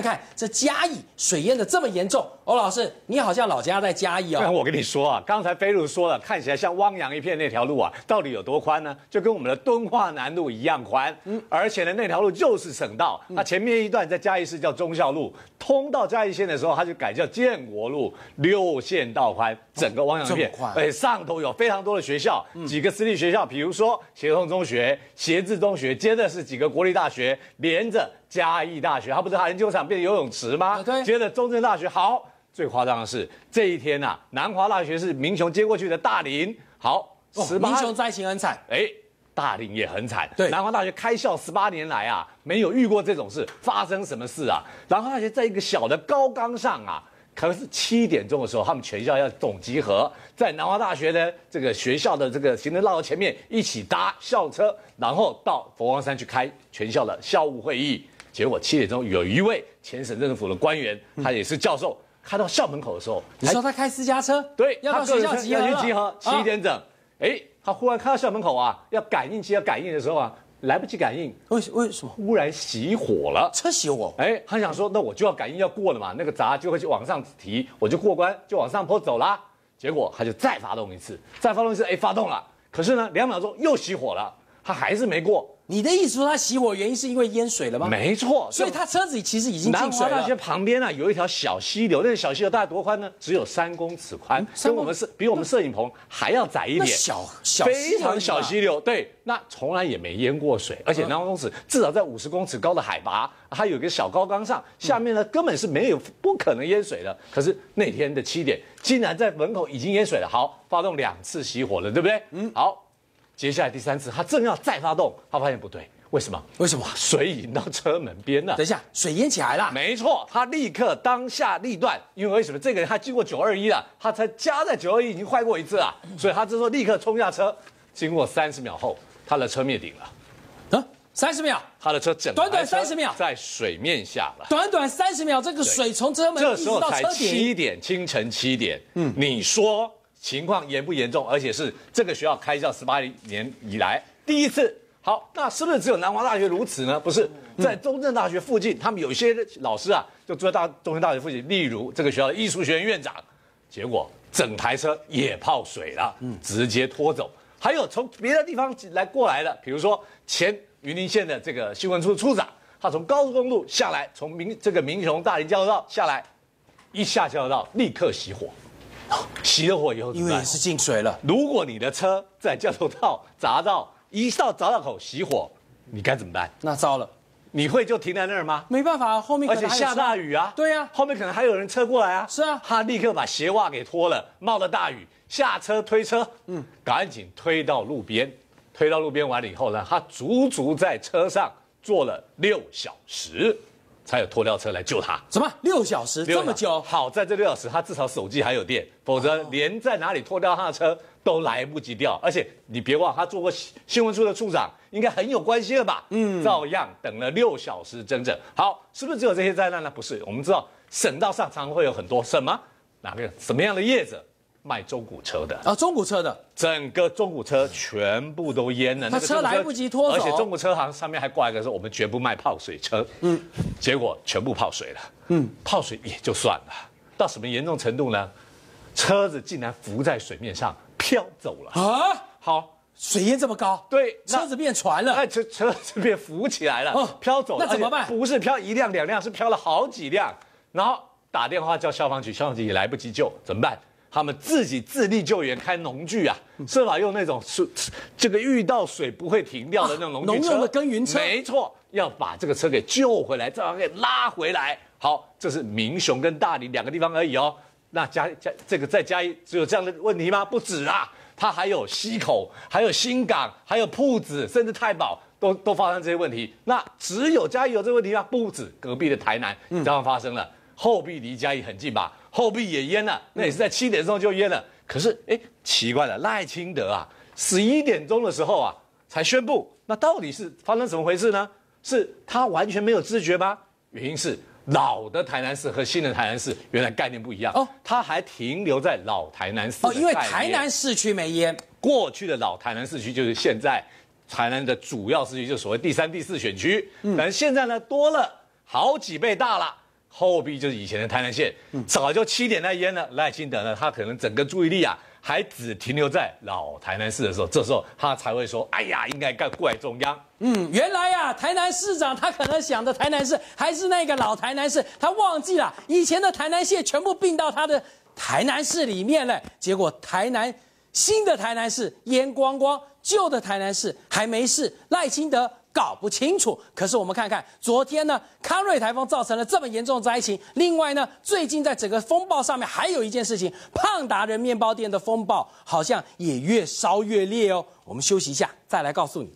看看这嘉义水淹的这么严重，欧老师，你好像老家在嘉义哦。我跟你说啊，刚才飞卢说了，看起来像汪洋一片那条路啊，到底有多宽呢？就跟我们的敦化南路一样宽。嗯，而且呢，那条路就是省道，那前面一段在嘉义市叫忠孝路，通到嘉义县的时候，它就改叫建国路。六线道宽，整个汪洋片，而且上头有非常多的学校，几个私立学校，比如说协同中学、协志中学，接着是几个国立大学，连着。嘉义大学，他不是研究场变游泳池吗？对。接着中正大学，好，最夸张的是这一天呐，南华大学是明雄接过去的大林，好，十八。明雄灾情很惨，哎，大林也很惨。对，南华大学开校十八年来啊，没有遇过这种事，发生什么事啊？南华大学在一个小的高岗上啊，可是七点钟的时候，他们全校要总集合，在南华大学的这个学校的这个行人道前面一起搭校车，然后到佛光山去开全校的校务会议。结果七点钟有一位前省政府的官员，他也是教授，开到校门口的时候，你说他开私家车，对，要到学校集合合七点整，哎，他忽然开到校门口啊，要感应器要感应的时候啊，来不及感应，为为什么忽然熄火了？车熄火，哎，他想说那我就要感应要过了嘛，那个闸就会去往上提，我就过关就往上坡走啦。结果他就再发动一次，再发动一次，哎，发动了，可是呢，两秒钟又熄火了，他还是没过。你的意思说他熄火原因是因为淹水了吗？没错，所以他车子其实已经南华大学旁边啊，有一条小溪流，那个小溪流大概多宽呢？只有三公尺宽，跟我们摄比我们摄影棚还要窄一点。小小非常小溪流，对，那从来也没淹过水，而且南华公司至少在五十公尺高的海拔，它有个小高岗上，下面呢根本是没有不可能淹水的。可是那天的七点，竟然在门口已经淹水了，好，发动两次熄火了，对不对？嗯，好。接下来第三次，他正要再发动，他发现不对，为什么？为什么水引到车门边了？等一下，水淹起来了。没错，他立刻当下立断，因为为什么？这个人他经过九二一了，他才加在九二一已经坏过一次了，所以他时候立刻冲下车。经过三十秒后，他的车灭顶了。啊，三十秒，他的车整短短三十秒在水面下了。短短三十秒，这个水从车门到这时候才七点，清晨七点。嗯，你说。情况严不严重？而且是这个学校开校十八年以来第一次。好，那是不是只有南华大学如此呢？不是，在中正大学附近，他们有些老师啊，就住在大中正大学附近。例如这个学校的艺术学院院长，结果整台车也泡水了，直接拖走。还有从别的地方来过来的，比如说前云林县的这个新闻处处长，他从高速公路下来，从明这个明雄大林交流道下来，一下交流道立刻熄火。熄了火以后因为是进水了。如果你的车在交通道砸到，一到闸道口熄火，你该怎么办？那糟了，你会就停在那儿吗？没办法后面而且下大雨啊。对呀，后面可能还有人车过来啊。是啊，他立刻把鞋袜给脱了，冒着大雨下车推车。嗯，赶紧推到路边，推到路边完了以后呢，他足足在车上坐了六小时。才有拖吊车来救他，什么六小时这么久？好在这六小时他至少手机还有电，否则连在哪里拖掉他的车都来不及掉。而且你别忘，他做过新闻处的处长，应该很有关系了吧？嗯，照样等了六小时，整整好，是不是只有这些灾难呢？不是，我们知道省道上常会有很多什么哪个什么样的叶子。卖中古车的啊，中古车的，整个中古车全部都淹了，那车来不及拖而且中古车行上面还挂一个说我们绝不卖泡水车，嗯，结果全部泡水了，嗯，泡水也就算了，到什么严重程度呢？车子竟然浮在水面上漂走了啊！好，水淹这么高，对，车子变船了，哎，车车子变浮起来了，哦，飘走了，那怎么办？不是漂一辆两辆，是漂了好几辆，然后打电话叫消防局，消防局也来不及救，怎么办？他们自己自力救援，开农具啊，设法用那种是这个遇到水不会停掉的那种农用的耕耘车，没错，要把这个车给救回来，再把给拉回来。好，这是民雄跟大林两个地方而已哦。那加加这个再加一，只有这样的问题吗？不止啊，它还有溪口，还有新港，还有埔子，甚至太保都都发生这些问题。那只有嘉义有这问题吗？不止，隔壁的台南也这样发生了。后壁离嘉义很近吧？后壁也淹了，那也是在七点钟就淹了。可是，哎，奇怪了，赖清德啊，十一点钟的时候啊才宣布。那到底是发生怎么回事呢？是他完全没有知觉吗？原因是老的台南市和新的台南市原来概念不一样哦。他还停留在老台南市哦，因为台南市区没淹，过去的老台南市区就是现在台南的主要市区，就所谓第三、第四选区。嗯，但现在呢多了好几倍大了。后壁就是以前的台南县，早就七点在淹了。赖清德呢，他可能整个注意力啊，还只停留在老台南市的时候，这时候他才会说：“哎呀，应该盖过来中央。”嗯，原来呀，台南市长他可能想的台南市还是那个老台南市，他忘记了以前的台南县全部并到他的台南市里面了。结果台南新的台南市淹光光，旧的台南市还没事。赖清德。搞不清楚，可是我们看看昨天呢，康瑞台风造成了这么严重的灾情。另外呢，最近在整个风暴上面还有一件事情，胖达人面包店的风暴好像也越烧越烈哦。我们休息一下，再来告诉你。